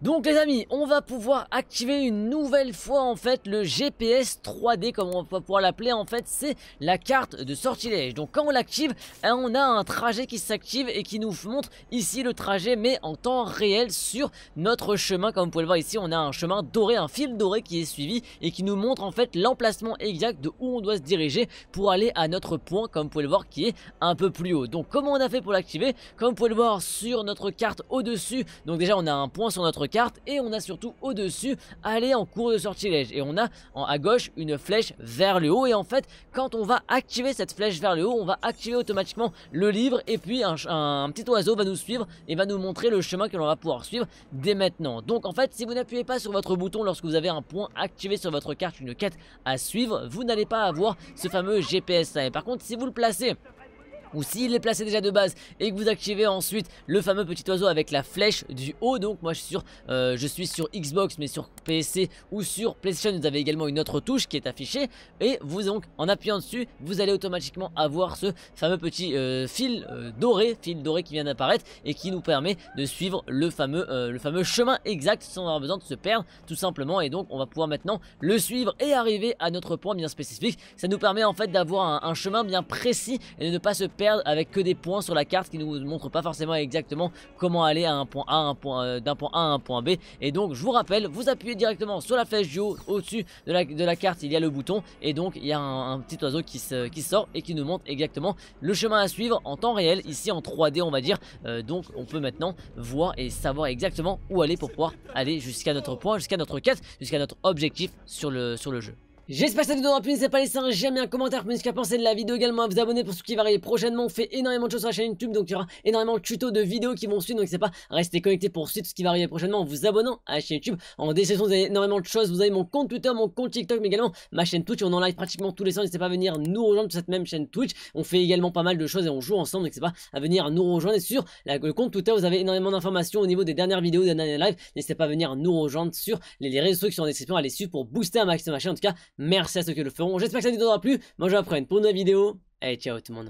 Donc les amis, on va pouvoir activer une nouvelle fois en fait le GPS 3D comme on va pouvoir l'appeler en fait, c'est la carte de sortilège. Donc quand on l'active, hein, on a un trajet qui s'active et qui nous montre ici le trajet mais en temps réel sur notre chemin. Comme vous pouvez le voir ici, on a un chemin doré, un fil doré qui est suivi et qui nous montre en fait l'emplacement exact de où on doit se diriger pour aller à notre point comme vous pouvez le voir qui est un peu plus haut. Donc comment on a fait pour l'activer Comme vous pouvez le voir sur notre carte au-dessus, donc déjà on a un point sur notre carte et on a surtout au-dessus aller en cours de sortilège et on a à gauche une flèche vers le haut et en fait quand on va activer cette flèche vers le haut on va activer automatiquement le livre et puis un, petit oiseau va nous suivre et va nous montrer le chemin que l'on va pouvoir suivre dès maintenant. Donc en fait si vous n'appuyez pas sur votre bouton lorsque vous avez un point activé sur votre carte une quête à suivre vous n'allez pas avoir ce fameux GPS Et par contre si vous le placez ou s'il est placé déjà de base et que vous activez ensuite le fameux petit oiseau avec la flèche du haut donc moi je suis sur, euh, je suis sur Xbox mais sur PC ou sur PlayStation vous avez également une autre touche qui est affichée et vous donc en appuyant dessus vous allez automatiquement avoir ce fameux petit euh, fil euh, doré fil doré qui vient d'apparaître et qui nous permet de suivre le fameux, le fameux chemin exact sans avoir besoin de se perdre tout simplement et donc on va pouvoir maintenant le suivre et arriver à notre point bien spécifique ça nous permet en fait d'avoir un, un chemin bien précis et de ne pas se perdre avec que des points sur la carte qui nous montre pas forcément exactement comment aller à un point A, un point euh, d'un point A à un point B. Et donc je vous rappelle, vous appuyez directement sur la flèche du haut, au-dessus de la, de la carte il y a le bouton et donc il y a un, petit oiseau qui, se, qui sort et qui nous montre exactement le chemin à suivre en temps réel, ici en 3D on va dire. Euh, donc on peut maintenant voir et savoir exactement où aller pour pouvoir aller jusqu'à notre point, jusqu'à notre quête, jusqu'à notre objectif sur le, sur le jeu. J'espère que ça vous aura plu, n'hésitez pas à laisser un j'aime et un commentaire pour me dire ce de la vidéo également, à vous abonner pour ce qui va arriver prochainement, on fait énormément de choses sur la chaîne YouTube, donc il y aura énormément de tutos de vidéos qui vont suivre, donc n'hésitez pas à rester connecté pour suivre ce qui va arriver prochainement en vous abonnant à la chaîne YouTube, en description vous avez énormément de choses, vous avez mon compte Twitter, mon compte TikTok, mais également ma chaîne Twitch, on en live pratiquement tous les soirs, n'hésitez pas à venir nous rejoindre sur cette même chaîne Twitch, on fait également pas mal de choses et on joue ensemble, donc n'hésitez pas à venir nous rejoindre, sur la, le compte Twitter vous avez énormément d'informations au niveau des dernières vidéos, des derniers lives, n'hésitez pas à venir nous rejoindre sur les, réseaux qui sont en à les suivre pour booster un maximum ma en tout cas Merci à ceux qui le feront. J'espère que ça vous aura plu. Moi, je vous apprends pour une nouvelle vidéo. Et ciao tout le monde.